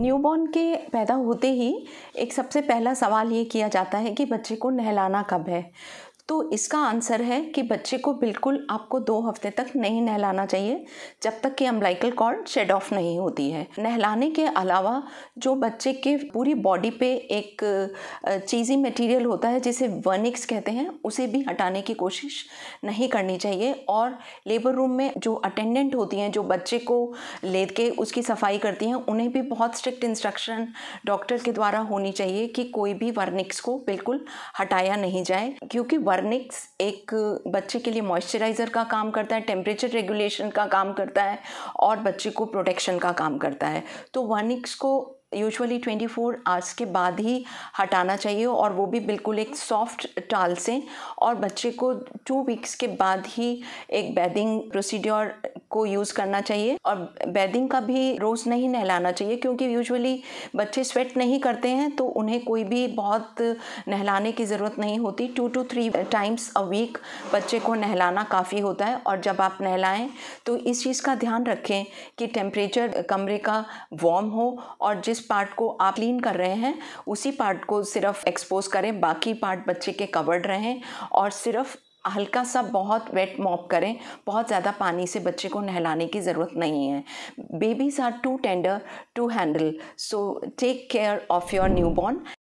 newborn के पैदा होते ही एक सबसे पहला सवाल ये किया जाता है कि बच्चे को नहलाना कब है तो इसका आंसर है कि बच्चे को बिल्कुल आपको दो हफ्ते तक नहीं नहलाना चाहिए जब तक कि अम्बलाइकल कॉर्ड शेड ऑफ नहीं होती है नहलाने के अलावा जो बच्चे के पूरी बॉडी पे एक चीज़ी मटेरियल होता है जिसे वर्निक्स कहते हैं उसे भी हटाने की कोशिश नहीं करनी चाहिए और लेबर रूम में जो अटेंडेंट होती हैं जो बच्चे को ले के उसकी सफाई करती हैं उन्हें भी बहुत स्ट्रिक्ट इंस्ट्रक्शन डॉक्टर के द्वारा होनी चाहिए कि कोई भी वर्निक्स को बिल्कुल हटाया नहीं जाए क्योंकि वर्न वार्निक्स एक बच्चे के लिए मॉइस्चराइज़र का काम करता है टेम्परेचर रेगुलेशन का काम करता है और बच्चे को प्रोटेक्शन का काम करता है तो वर्निक्स को यूजुअली 24 फोर आवर्स के बाद ही हटाना चाहिए और वो भी बिल्कुल एक सॉफ्ट टाल से और बच्चे को टू वीक्स के बाद ही एक बैदिंग प्रोसीड्योर को यूज़ करना चाहिए और बैदिंग का भी रोज़ नहीं नहलाना चाहिए क्योंकि यूजुअली बच्चे स्वेट नहीं करते हैं तो उन्हें कोई भी बहुत नहलाने की ज़रूरत नहीं होती two two three times a week बच्चे को नहलाना काफ़ी होता है और जब आप नहलाएं तो इस चीज़ का ध्यान रखें कि टेम्परेचर कमरे का वार्म हो और जिस पार्ट को आप क्लीन कर रहे हैं उसी पार्ट को सिर्फ एक्सपोज करें बाकी पार्ट बच्चे के कवर्ड रहें और सिर्फ हल्का सा बहुत वेट मॉप करें बहुत ज़्यादा पानी से बच्चे को नहलाने की ज़रूरत नहीं है babies are too tender to handle so take care of your new born